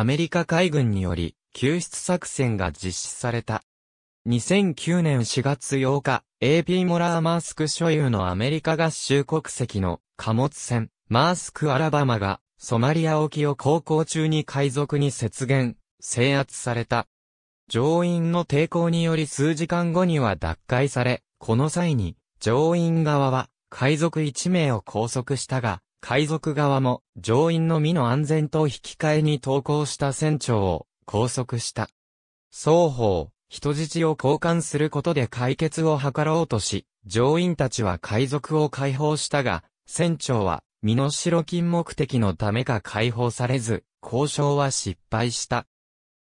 アメリカ海軍により救出作戦が実施された。2009年4月8日、AP モラーマースク所有のアメリカ合衆国籍の貨物船、マースク・アラバマが、ソマリア沖を航行中に海賊に雪原、制圧された。乗員の抵抗により数時間後には脱会され、この際に、乗員側は、海賊1名を拘束したが、海賊側も乗員の身の安全と引き換えに投降した船長を拘束した。双方、人質を交換することで解決を図ろうとし、乗員たちは海賊を解放したが、船長は、身の代金目的のためか解放されず、交渉は失敗した。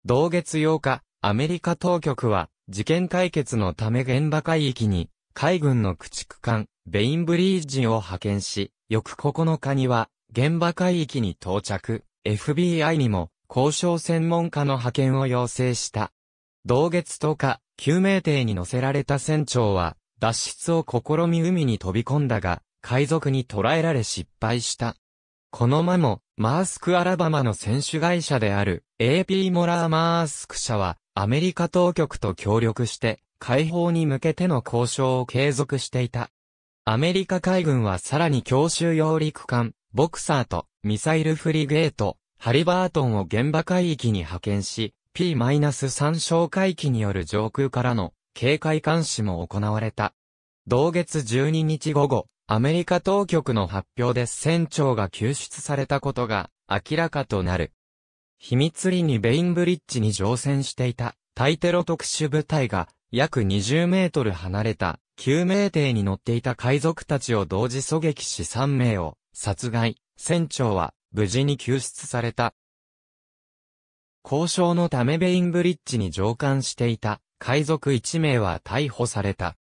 同月8日、アメリカ当局は、事件解決のため現場海域に、海軍の駆逐艦、ベインブリージンを派遣し、翌9日には、現場海域に到着、FBI にも、交渉専門家の派遣を要請した。同月10日、救命艇に乗せられた船長は、脱出を試み海に飛び込んだが、海賊に捕らえられ失敗した。この間も、マースクアラバマの選手会社である AP モラーマースク社は、アメリカ当局と協力して、解放に向けての交渉を継続していた。アメリカ海軍はさらに強襲揚陸艦、ボクサーとミサイルフリゲート、ハリバートンを現場海域に派遣し、P-3 哨戒機による上空からの警戒監視も行われた。同月12日午後、アメリカ当局の発表で船長が救出されたことが明らかとなる。秘密裏にベインブリッジに乗船していたタイテロ特殊部隊が約20メートル離れた、救命艇に乗っていた海賊たちを同時狙撃し3名を殺害、船長は無事に救出された。交渉のためベインブリッジに乗艦していた海賊1名は逮捕された。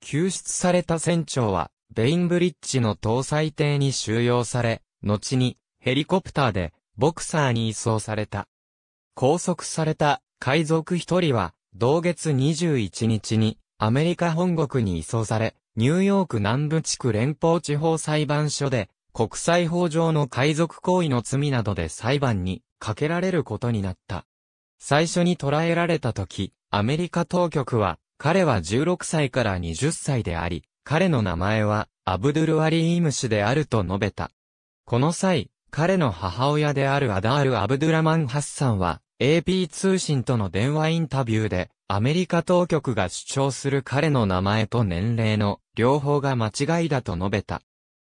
救出された船長はベインブリッジの搭載艇に収容され、後にヘリコプターでボクサーに移送された。拘束された海賊1人は同月21日にアメリカ本国に移送され、ニューヨーク南部地区連邦地方裁判所で国際法上の海賊行為の罪などで裁判にかけられることになった。最初に捕らえられた時、アメリカ当局は、彼は16歳から20歳であり、彼の名前は、アブドゥル・アリーム氏であると述べた。この際、彼の母親であるアダール・アブドゥラマン・ハッサンは、AP 通信との電話インタビューで、アメリカ当局が主張する彼の名前と年齢の両方が間違いだと述べた。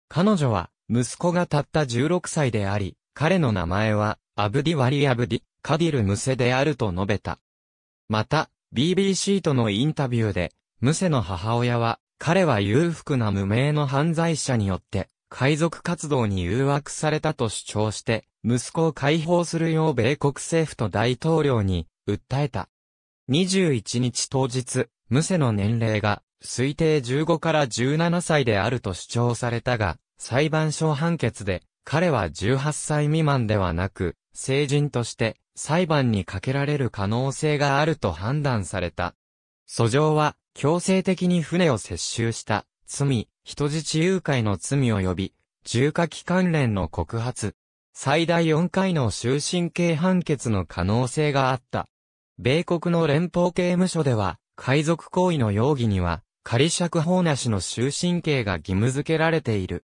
彼女は、息子がたった16歳であり、彼の名前は、アブディ・ワリ・アブディ、カディル・ムセであると述べた。また、BBC とのインタビューで、ムセの母親は、彼は裕福な無名の犯罪者によって、海賊活動に誘惑されたと主張して、息子を解放するよう米国政府と大統領に訴えた。21日当日、ムセの年齢が推定15から17歳であると主張されたが、裁判所判決で彼は18歳未満ではなく、成人として裁判にかけられる可能性があると判断された。訴状は強制的に船を接収した罪、人質誘拐の罪及び、重火器関連の告発、最大4回の終身刑判決の可能性があった。米国の連邦刑務所では、海賊行為の容疑には、仮釈放なしの終身刑が義務付けられている。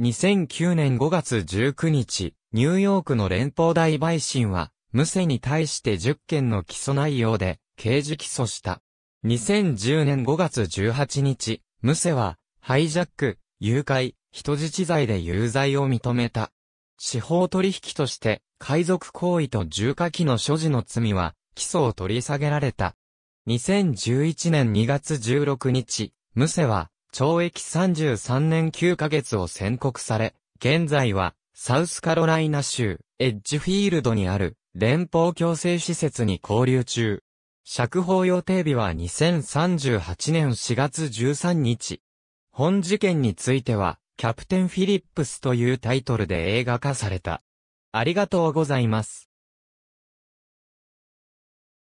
2009年5月19日、ニューヨークの連邦大陪審は、ムセに対して10件の起訴内容で、刑事起訴した。2010年5月18日、ムセは、ハイジャック、誘拐、人質罪で有罪を認めた。司法取引として、海賊行為と重火器の所持の罪は、起訴を取り下げられた。2011年2月16日、ムセは、懲役33年9ヶ月を宣告され、現在は、サウスカロライナ州、エッジフィールドにある、連邦強制施設に交流中。釈放予定日は2038年4月13日。本事件については、キャプテン・フィリップスというタイトルで映画化された。ありがとうございます。